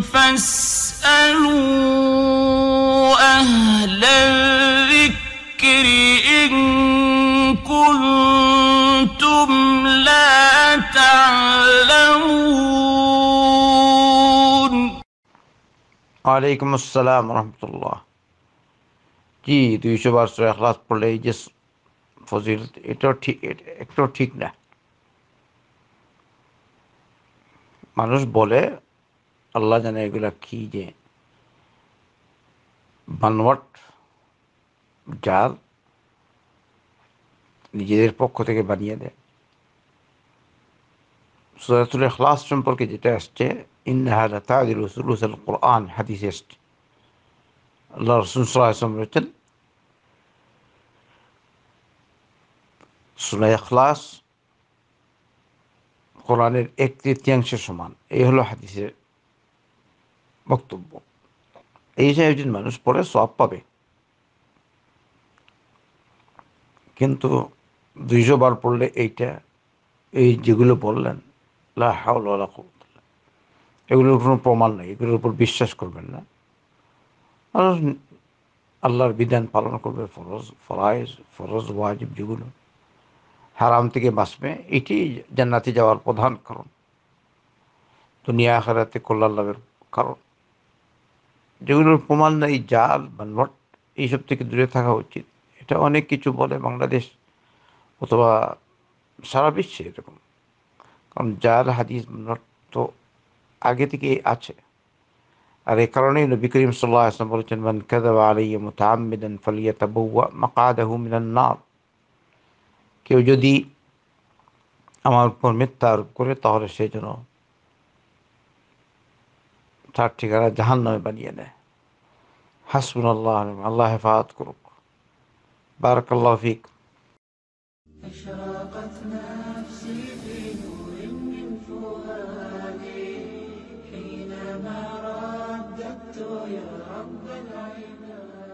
فاسألوا أهل الذكر إن كنتم لا تعلمون عليكم السلام ورحمة الله جي দুই সবার সরে ক্লাস পড়লে এই যে ফজিল এটাও ঠিক একটাও ঠিক আল্লাহ জানে এগুলা কি যে বানওয়াট জাল নিজেদের পক্ষ থেকে বানিয়ে দেয় সুরাতুল এখলাস সম্পর্কে যেটা আসছে ইন্নাহারা তাদের রসুল কোরআন হাদিস এসছে আল্লাহ রসুল সাল্লাম রয়েছেন সুরা এখলাস কোরআনের এক তৃতীয়াংশের সমান এই হলো হাদিসের বক্তব্য এই যে একজন মানুষ পরে সব পাবে কিন্তু দুইশো বার পড়লে এইটা এই যেগুলো বললেন এগুলোর কোনো প্রমাণ নেই এগুলোর উপর বিশ্বাস করবেন না মানুষ আল্লাহর বিধান পালন করবে ফরজ ফরাইজ ফরজ ওয়াজিব যেগুলো হারাম থেকে বাঁচবে এটি জান্নাতি যাওয়ার প্রধান কারণ দুনিয়া হারাতে কল্যাণ লাভের কারণ যেগুলোর প্রমাণ নাই জাল বা নট এইসব থেকে দূরে থাকা উচিত এটা অনেক কিছু বলে বাংলাদেশ অথবা সারা বিশ্বে এরকম কারণ জাল হাদিস নট তো আগে থেকেই আছে আর এ কারণেই নবী করিম সাল্লাহ আসলাম বলেছেন মান কাদাবা আলাইহি ফালিয়া তাবুয়া মাকাদাহু মিনান নার কেউ যদি আমার উপর মিথ্যা আরোপ করে তাহলে সে যেন তার ঠিকানা জাহান্নামে বানিয়ে নেয় হাসবুল আল্লাহ আল্লাহ হেফাজত করুক বারাক আল্লাহ ফিক أشرقت نفسي في نور من فؤادي حينما رددت يا رب العباد